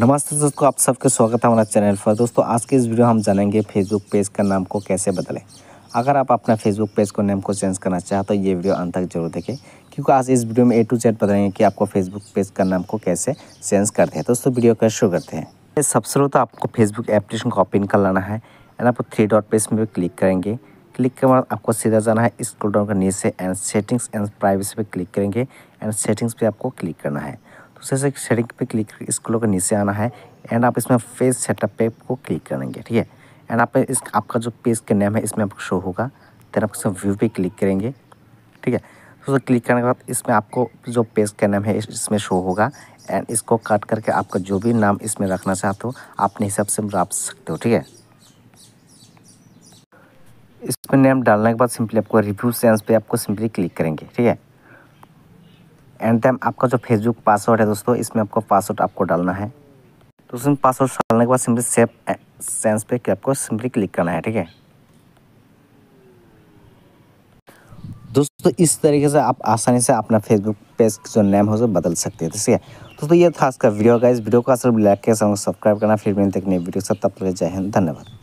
नमस्ते दोस्तों आप सबके स्वागत है हमारे चैनल पर दोस्तों आज के इस वीडियो हम जानेंगे फेसबुक पेज का नाम को कैसे बदलें अगर आप अपना फेसबुक पेज को नेम को चेंज करना चाहें तो ये वीडियो अंत तक जरूर देखें क्योंकि आज इस वीडियो में ए टू जेड बताएंगे कि आपको फेसबुक पेज का नाम को कैसे चेंज करते हैं दोस्तों वीडियो का शुरू करते हैं सबसे पहले तो आपको फेसबुक एप्लीकेशन को ओपन कर लाना है एंड आपको थ्री डॉट पेज में भी क्लिक करेंगे क्लिक के बाद आपको सीधा जाना है स्क्रोल डाउन करने से एंड सेटिंग्स एंड प्राइवेसी पे क्लिक करेंगे एंड सेटिंग्स पे आपको क्लिक करना है दूसरे से सेटिंग पे क्लिक इसको लोग नीचे आना है एंड आप इसमें फेस सेटअप पे को क्लिक करेंगे ठीक है एंड आप इस आपका जो पेज का नेम है इसमें आपको शो होगा देन आप इसमें व्यू पे क्लिक करेंगे ठीक है तो क्लिक करने के बाद इसमें आपको जो पेज का नेम है इसमें शो होगा एंड इसको काट करके आपका जो भी नाम इसमें रखना चाहते हो अपने हिसाब से रख सकते हो ठीक है इसमें नेम डालने के बाद सिंपली आपको रिव्यू सेंस पे आपको सिंपली क्लिक करेंगे ठीक है एंड टाइम आपका जो फेसबुक पासवर्ड है दोस्तों इसमें आपको पासवर्ड आपको डालना है तो उसमें पासवर्ड डालने के बाद सिंपली सेफ सेंस पे आपको सिंपली क्लिक करना है ठीक है दोस्तों इस तरीके से आप आसानी से अपना फेसबुक पेज जो नेम है उसे बदल सकते हैं ठीक है दोस्तों ये था आज का वीडियो का इस वीडियो का सिर्फ लाइक के सब्सक्राइब करना फिर मिलते एक नई वीडियो के तब तक जय हिंद धन्यवाद